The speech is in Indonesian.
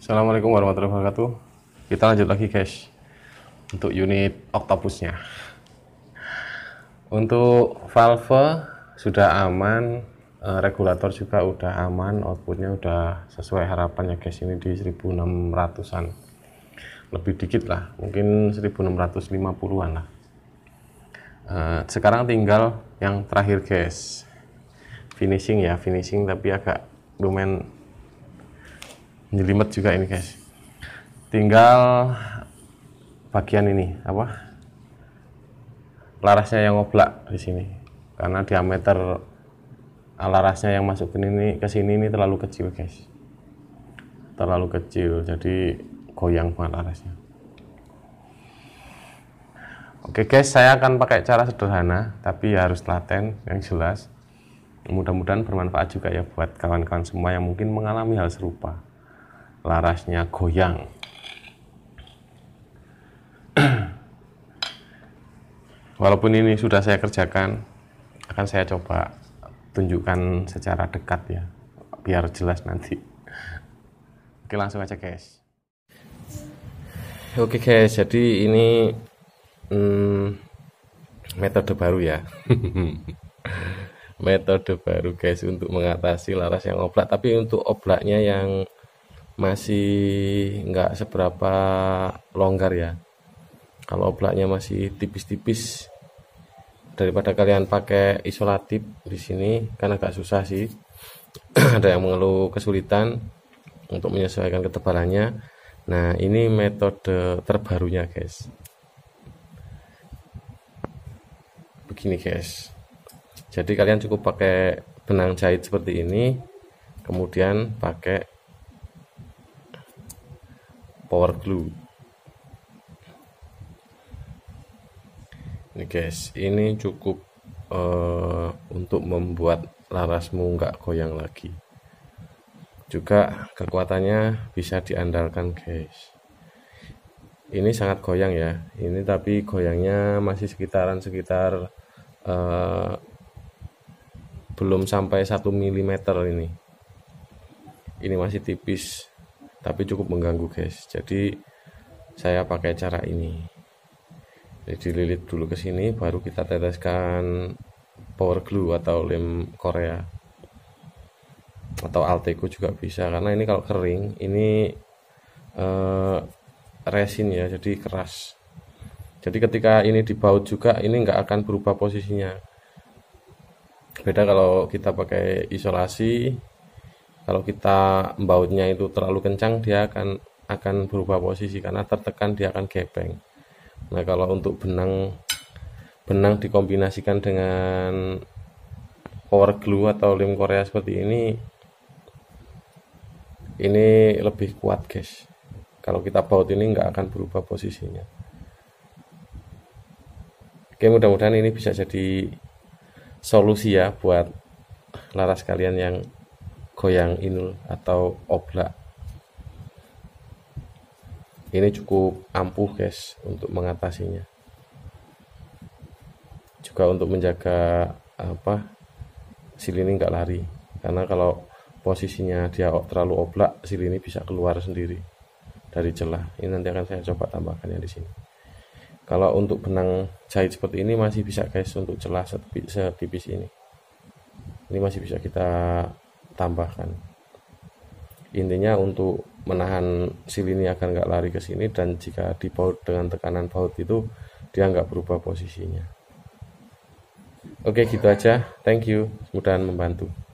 Assalamualaikum warahmatullahi wabarakatuh. Kita lanjut lagi guys untuk unit Octopusnya. Untuk valve sudah aman, eh, regulator juga udah aman, outputnya udah sesuai harapan ya guys. Ini di 1600-an. Lebih dikit lah, mungkin 1650-an lah. Eh, sekarang tinggal yang terakhir guys. Finishing ya, finishing tapi agak lumayan Nyelimet juga ini guys. Tinggal bagian ini apa? Larasnya yang ngoblak di sini. Karena diameter larasnya yang masuk ke ini ke sini ini terlalu kecil guys. Terlalu kecil jadi goyang banget larasnya. Oke guys, saya akan pakai cara sederhana, tapi ya harus telaten yang jelas. Mudah-mudahan bermanfaat juga ya buat kawan-kawan semua yang mungkin mengalami hal serupa larasnya goyang. Walaupun ini sudah saya kerjakan, akan saya coba tunjukkan secara dekat ya, biar jelas nanti. Oke langsung aja guys. Oke guys, jadi ini hmm, metode baru ya. metode baru guys untuk mengatasi laras yang oblak, tapi untuk oblaknya yang masih nggak seberapa longgar ya kalau oblaknya masih tipis-tipis daripada kalian pakai isolatif di sini kan agak susah sih ada yang mengeluh kesulitan untuk menyesuaikan ketebalannya nah ini metode terbarunya guys begini guys jadi kalian cukup pakai benang jahit seperti ini kemudian pakai power glue ini guys ini cukup uh, untuk membuat larasmu nggak goyang lagi juga kekuatannya bisa diandalkan guys ini sangat goyang ya ini tapi goyangnya masih sekitaran sekitar uh, belum sampai 1 mm ini ini masih tipis tapi cukup mengganggu guys jadi saya pakai cara ini jadi lilit dulu ke sini baru kita teteskan power glue atau lem korea atau alteco juga bisa karena ini kalau kering ini eh, resin ya jadi keras jadi ketika ini dibaut juga ini nggak akan berubah posisinya beda kalau kita pakai isolasi kalau kita bautnya itu terlalu kencang dia akan akan berubah posisi karena tertekan dia akan gepeng nah kalau untuk benang benang dikombinasikan dengan power glue atau lem korea seperti ini ini lebih kuat guys kalau kita baut ini nggak akan berubah posisinya oke mudah-mudahan ini bisa jadi solusi ya buat laras kalian yang goyang inul atau oblak. Ini cukup ampuh guys untuk mengatasinya. Juga untuk menjaga apa sil ini nggak lari karena kalau posisinya dia terlalu oblak sil ini bisa keluar sendiri dari celah. Ini nanti akan saya coba tambahkan ya di sini. Kalau untuk benang jahit seperti ini masih bisa guys untuk celah setipis ini. Ini masih bisa kita tambahkan intinya untuk menahan sil ini agar nggak lari ke sini dan jika dipaut dengan tekanan paut itu dia nggak berubah posisinya oke gitu aja thank you mudah membantu